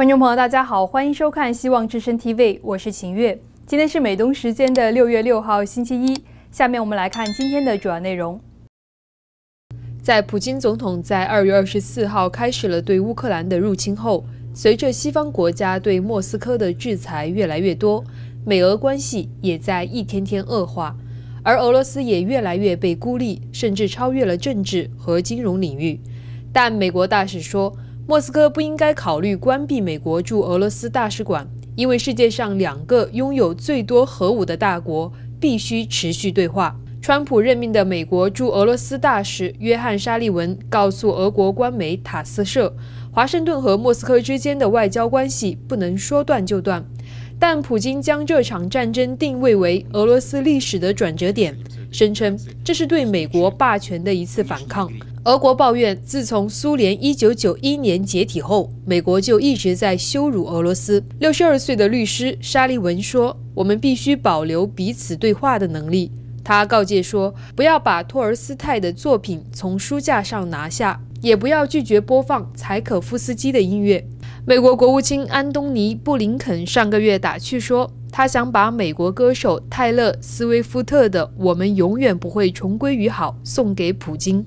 观众朋友，大家好，欢迎收看《希望之声 TV》，我是秦月。今天是美东时间的六月六号，星期一。下面我们来看今天的主要内容。在普京总统在二月二十四号开始了对乌克兰的入侵后，随着西方国家对莫斯科的制裁越来越多，美俄关系也在一天天恶化，而俄罗斯也越来越被孤立，甚至超越了政治和金融领域。但美国大使说。莫斯科不应该考虑关闭美国驻俄罗斯大使馆，因为世界上两个拥有最多核武的大国必须持续对话。川普任命的美国驻俄罗斯大使约翰·沙利文告诉俄国官媒塔斯社，华盛顿和莫斯科之间的外交关系不能说断就断。但普京将这场战争定位为俄罗斯历史的转折点，声称这是对美国霸权的一次反抗。俄国抱怨，自从苏联一九九一年解体后，美国就一直在羞辱俄罗斯。六十二岁的律师沙利文说：“我们必须保留彼此对话的能力。”他告诫说：“不要把托尔斯泰的作品从书架上拿下，也不要拒绝播放柴可夫斯基的音乐。”美国国务卿安东尼·布林肯上个月打趣说：“他想把美国歌手泰勒·斯威夫特的《我们永远不会重归于好》送给普京。”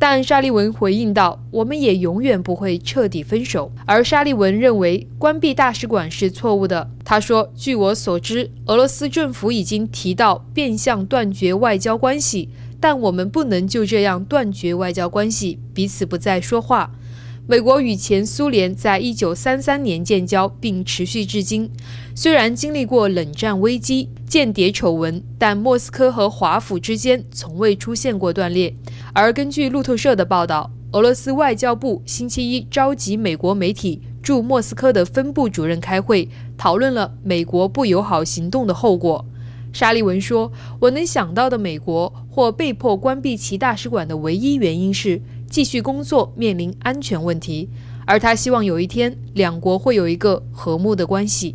但沙利文回应道：“我们也永远不会彻底分手。”而沙利文认为关闭大使馆是错误的。他说：“据我所知，俄罗斯政府已经提到变相断绝外交关系，但我们不能就这样断绝外交关系，彼此不再说话。”美国与前苏联在一九三三年建交，并持续至今。虽然经历过冷战危机、间谍丑闻，但莫斯科和华府之间从未出现过断裂。而根据路透社的报道，俄罗斯外交部星期一召集美国媒体驻莫斯科的分部主任开会，讨论了美国不友好行动的后果。沙利文说：“我能想到的，美国或被迫关闭其大使馆的唯一原因是继续工作面临安全问题。”而他希望有一天两国会有一个和睦的关系。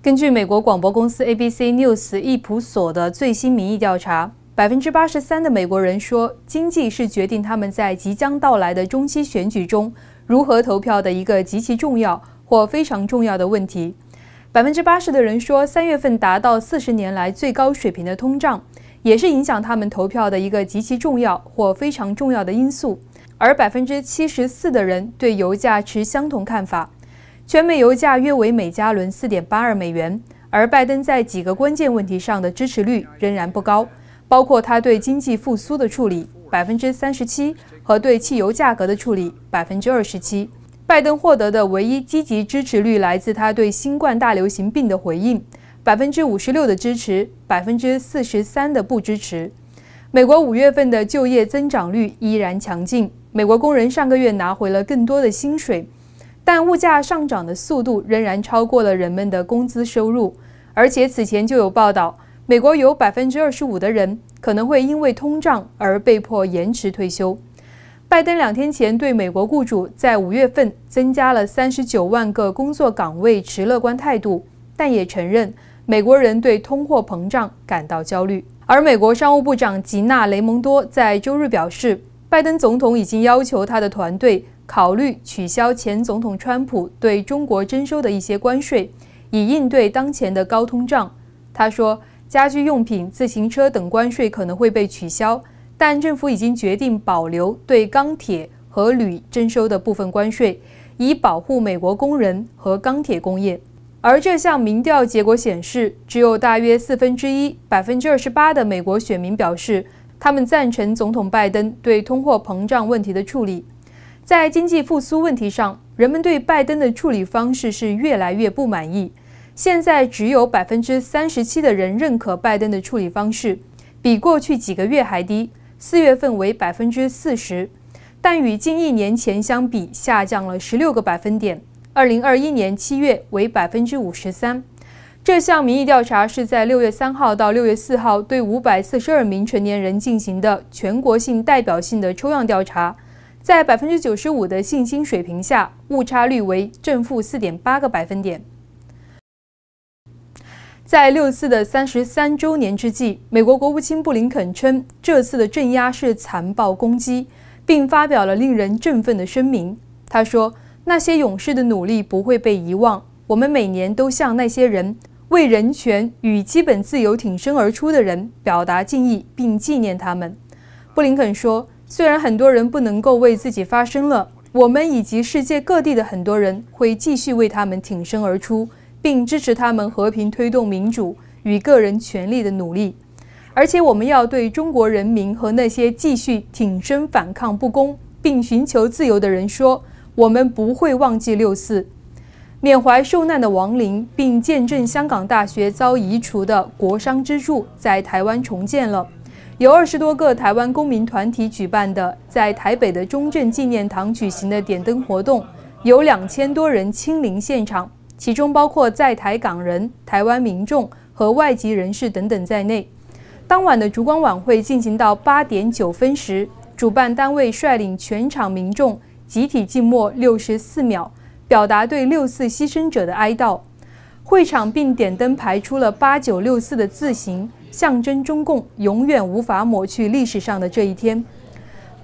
根据美国广播公司 ABC News 易普所的最新民意调查。百分之八十三的美国人说，经济是决定他们在即将到来的中期选举中如何投票的一个极其重要或非常重要的问题。百分之八十的人说，三月份达到四十年来最高水平的通胀，也是影响他们投票的一个极其重要或非常重要的因素。而百分之七十四的人对油价持相同看法。全美油价约为每加仑四点八二美元，而拜登在几个关键问题上的支持率仍然不高。包括他对经济复苏的处理，百分之三十七，和对汽油价格的处理，百分之二十七。拜登获得的唯一积极支持率来自他对新冠大流行病的回应，百分之五十六的支持，百分之四十三的不支持。美国五月份的就业增长率依然强劲，美国工人上个月拿回了更多的薪水，但物价上涨的速度仍然超过了人们的工资收入，而且此前就有报道。美国有百分之二十五的人可能会因为通胀而被迫延迟退休。拜登两天前对美国雇主在五月份增加了三十九万个工作岗位持乐观态度，但也承认美国人对通货膨胀感到焦虑。而美国商务部长吉娜·雷蒙多在周日表示，拜登总统已经要求他的团队考虑取消前总统川普对中国征收的一些关税，以应对当前的高通胀。他说。家居用品、自行车等关税可能会被取消，但政府已经决定保留对钢铁和铝征收的部分关税，以保护美国工人和钢铁工业。而这项民调结果显示，只有大约四分之一（百分之二十八）的美国选民表示他们赞成总统拜登对通货膨胀问题的处理。在经济复苏问题上，人们对拜登的处理方式是越来越不满意。现在只有百分之三十七的人认可拜登的处理方式，比过去几个月还低。四月份为百分之四十，但与近一年前相比下降了十六个百分点。二零二一年七月为百分之五十三。这项民意调查是在六月三号到六月四号对五百四十二名成年人进行的全国性代表性的抽样调查，在百分之九十五的信心水平下，误差率为正负四点八个百分点。在六四的三十三周年之际，美国国务卿布林肯称这次的镇压是残暴攻击，并发表了令人振奋的声明。他说：“那些勇士的努力不会被遗忘，我们每年都向那些人为人权与基本自由挺身而出的人表达敬意并纪念他们。”布林肯说：“虽然很多人不能够为自己发声了，我们以及世界各地的很多人会继续为他们挺身而出。”并支持他们和平推动民主与个人权利的努力。而且，我们要对中国人民和那些继续挺身反抗不公并寻求自由的人说：我们不会忘记六四，缅怀受难的亡灵，并见证香港大学遭移除的国殇之柱在台湾重建了。有二十多个台湾公民团体举办的在台北的中正纪念堂举行的点灯活动，有两千多人亲临现场。其中包括在台港人、台湾民众和外籍人士等等在内。当晚的烛光晚会进行到八点九分时，主办单位率领全场民众集体静默六十四秒，表达对六四牺牲者的哀悼。会场并点灯排出了“八九六四”的字形，象征中共永远无法抹去历史上的这一天。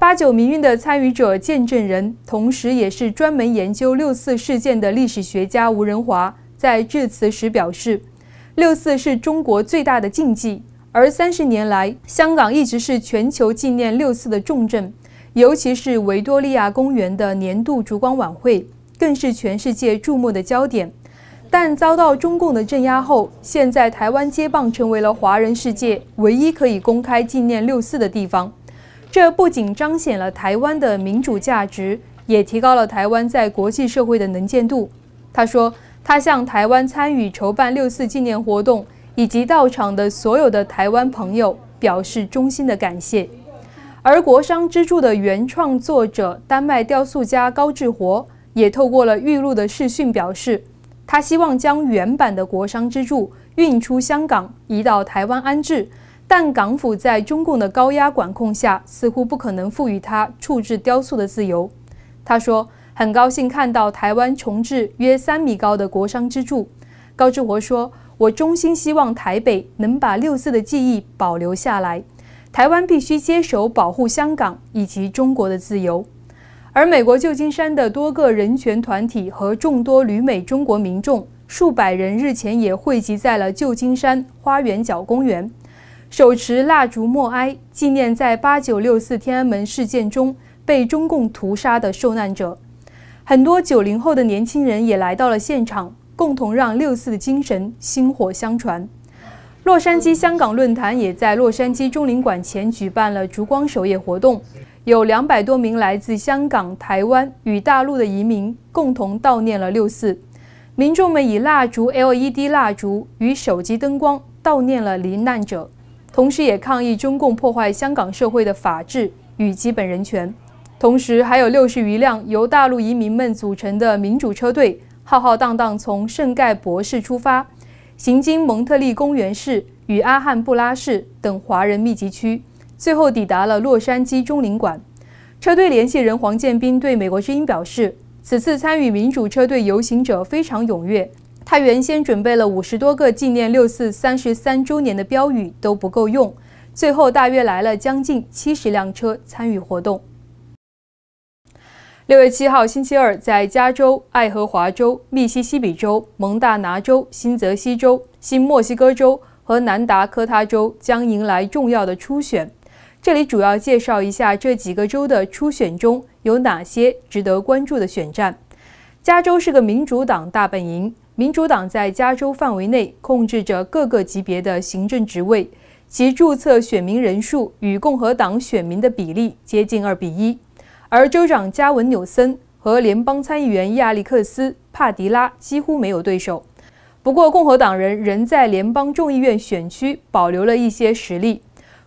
八九民运的参与者、见证人，同时也是专门研究六四事件的历史学家吴仁华，在致辞时表示：“六四是中国最大的禁忌，而三十年来，香港一直是全球纪念六四的重镇，尤其是维多利亚公园的年度烛光晚会，更是全世界注目的焦点。但遭到中共的镇压后，现在台湾接棒，成为了华人世界唯一可以公开纪念六四的地方。”这不仅彰显了台湾的民主价值，也提高了台湾在国际社会的能见度。他说：“他向台湾参与筹办六四纪念活动以及到场的所有的台湾朋友表示衷心的感谢。”而《国殇之柱》的原创作者丹麦雕塑家高志活也透过了玉露的视讯表示，他希望将原版的《国殇之柱》运出香港，移到台湾安置。但港府在中共的高压管控下，似乎不可能赋予他处置雕塑的自由。他说：“很高兴看到台湾重置约三米高的国殇之柱。”高志国说：“我衷心希望台北能把六四的记忆保留下来。台湾必须接手保护香港以及中国的自由。”而美国旧金山的多个人权团体和众多旅美中国民众，数百人日前也汇集在了旧金山花园角公园。手持蜡烛默哀，纪念在八九六四天安门事件中被中共屠杀的受难者。很多九零后的年轻人也来到了现场，共同让六四的精神薪火相传。洛杉矶香港论坛也在洛杉矶中领馆前举办了烛光守夜活动，有两百多名来自香港、台湾与大陆的移民共同悼念了六四。民众们以蜡烛、LED 蜡烛与手机灯光悼念了罹难者。同时，也抗议中共破坏香港社会的法治与基本人权。同时，还有六十余辆由大陆移民们组成的民主车队，浩浩荡荡从圣盖博士出发，行经蒙特利公园市与阿罕布拉市等华人密集区，最后抵达了洛杉矶中领馆。车队联系人黄建斌对美国之音表示，此次参与民主车队游行者非常踊跃。他原先准备了五十多个纪念六四三十三周年的标语都不够用，最后大约来了将近七十辆车参与活动。六月七号星期二，在加州、爱荷华州、密西西比州、蒙大拿州、新泽西州、新墨西哥州和南达科他州将迎来重要的初选。这里主要介绍一下这几个州的初选中有哪些值得关注的选战。加州是个民主党大本营。民主党在加州范围内控制着各个级别的行政职位，其注册选民人数与共和党选民的比例接近二比一。而州长加文纽森和联邦参议员亚历克斯帕迪拉几乎没有对手。不过，共和党人仍在联邦众议院选区保留了一些实力。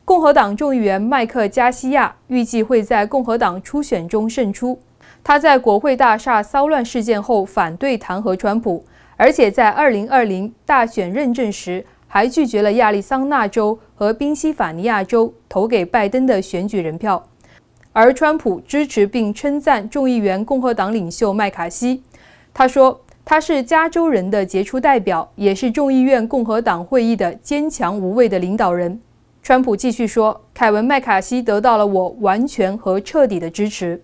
共和党众议员麦克加西亚预计会在共和党初选中胜出。他在国会大厦骚乱事件后反对弹劾川普，而且在二零二零大选认证时还拒绝了亚利桑那州和宾夕法尼亚州投给拜登的选举人票。而川普支持并称赞众议员共和党领袖麦卡锡，他说他是加州人的杰出代表，也是众议院共和党会议的坚强无畏的领导人。川普继续说：“凯文·麦卡锡得到了我完全和彻底的支持。”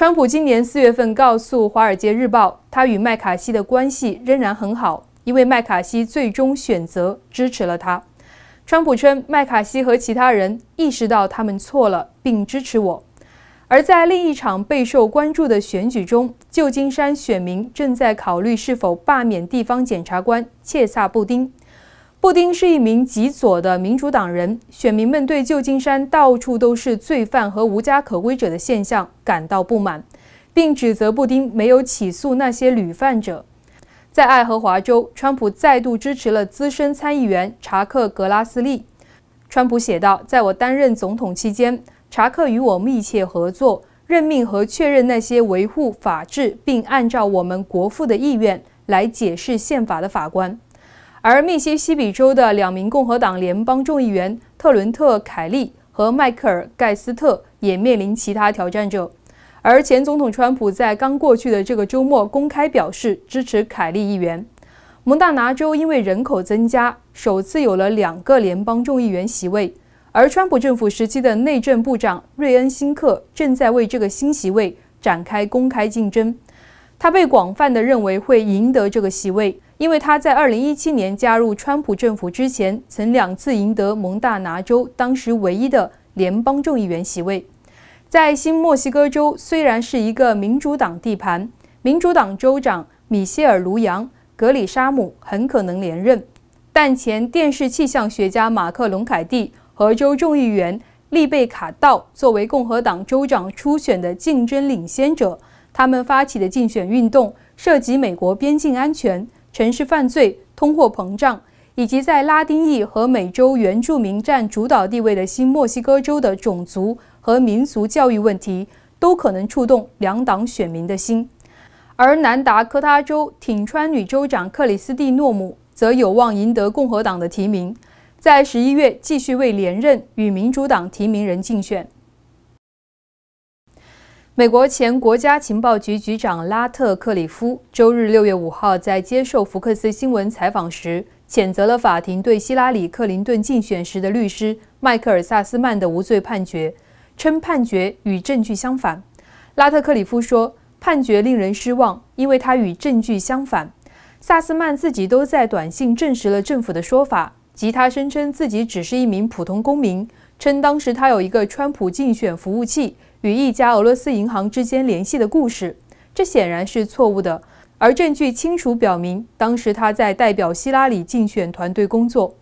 川普今年四月份告诉《华尔街日报》，他与麦卡锡的关系仍然很好，因为麦卡锡最终选择支持了他。川普称，麦卡锡和其他人意识到他们错了，并支持我。而在另一场备受关注的选举中，旧金山选民正在考虑是否罢免地方检察官切萨布丁。布丁是一名极左的民主党人，选民们对旧金山到处都是罪犯和无家可归者的现象感到不满，并指责布丁没有起诉那些屡犯者。在爱荷华州，川普再度支持了资深参议员查克·格拉斯利。川普写道：“在我担任总统期间，查克与我密切合作，任命和确认那些维护法治并按照我们国父的意愿来解释宪法的法官。”而密西西比州的两名共和党联邦众议员特伦特·凯利和迈克尔·盖斯特也面临其他挑战者，而前总统川普在刚过去的这个周末公开表示支持凯利议员。蒙大拿州因为人口增加，首次有了两个联邦众议员席位，而川普政府时期的内政部长瑞恩·辛克正在为这个新席位展开公开竞争，他被广泛的认为会赢得这个席位。因为他在二零一七年加入川普政府之前，曾两次赢得蒙大拿州当时唯一的联邦众议员席位。在新墨西哥州虽然是一个民主党地盘，民主党州长米歇尔·卢扬·格里沙姆很可能连任，但前电视气象学家马克·龙凯蒂和州众议员利贝卡·道作为共和党州长初选的竞争领先者，他们发起的竞选运动涉及美国边境安全。城市犯罪、通货膨胀，以及在拉丁裔和美洲原住民占主导地位的新墨西哥州的种族和民族教育问题，都可能触动两党选民的心。而南达科他州挺川女州长克里斯蒂诺姆则有望赢得共和党的提名，在十一月继续为连任与民主党提名人竞选。美国前国家情报局局长拉特克里夫周日六月五号在接受福克斯新闻采访时，谴责了法庭对希拉里·克林顿竞选时的律师迈克尔·萨斯曼的无罪判决，称判决与证据相反。拉特克里夫说：“判决令人失望，因为它与证据相反。”萨斯曼自己都在短信证实了政府的说法，即他声称自己只是一名普通公民，称当时他有一个川普竞选服务器。与一家俄罗斯银行之间联系的故事，这显然是错误的。而证据清楚表明，当时他在代表希拉里竞选团队工作。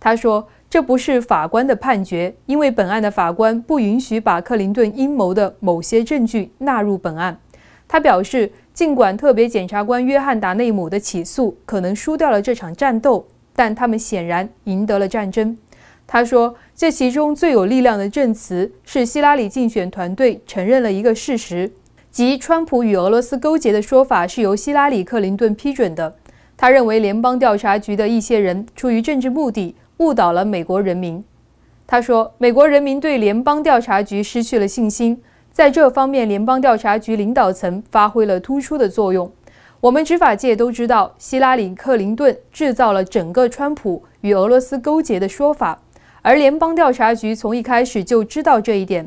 他说：“这不是法官的判决，因为本案的法官不允许把克林顿阴谋的某些证据纳入本案。”他表示：“尽管特别检察官约翰·达内姆的起诉可能输掉了这场战斗，但他们显然赢得了战争。”他说，这其中最有力量的证词是希拉里竞选团队承认了一个事实，即川普与俄罗斯勾结的说法是由希拉里·克林顿批准的。他认为联邦调查局的一些人出于政治目的误导了美国人民。他说，美国人民对联邦调查局失去了信心，在这方面，联邦调查局领导层发挥了突出的作用。我们执法界都知道，希拉里·克林顿制造了整个川普与俄罗斯勾结的说法。而联邦调查局从一开始就知道这一点，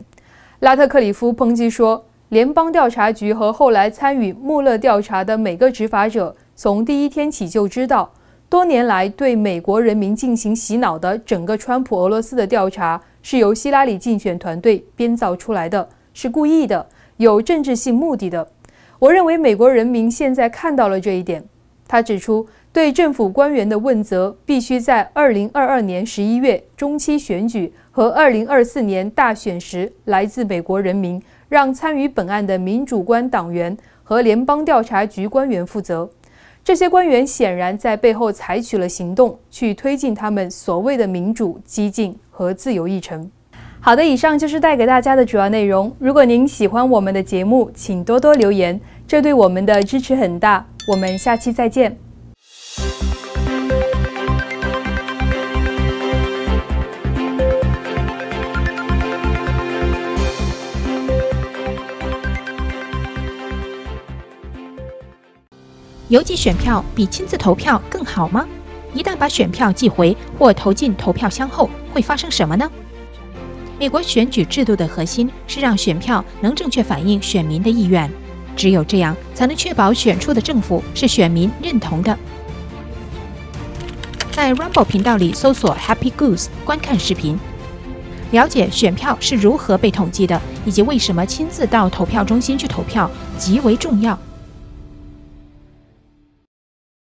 拉特克里夫抨击说，联邦调查局和后来参与穆勒调查的每个执法者从第一天起就知道，多年来对美国人民进行洗脑的整个“川普俄罗斯”的调查是由希拉里竞选团队编造出来的，是故意的，有政治性目的的。我认为美国人民现在看到了这一点。他指出，对政府官员的问责必须在二零二二年十一月中期选举和二零二四年大选时来自美国人民，让参与本案的民主官党员和联邦调查局官员负责。这些官员显然在背后采取了行动，去推进他们所谓的民主、激进和自由议程。好的，以上就是带给大家的主要内容。如果您喜欢我们的节目，请多多留言，这对我们的支持很大。我们下期再见。邮寄选票比亲自投票更好吗？一旦把选票寄回或投进投票箱后，会发生什么呢？美国选举制度的核心是让选票能正确反映选民的意愿。只有这样，才能确保选出的政府是选民认同的。在 Rumble 频道里搜索 Happy Goose，观看视频，了解选票是如何被统计的，以及为什么亲自到投票中心去投票极为重要。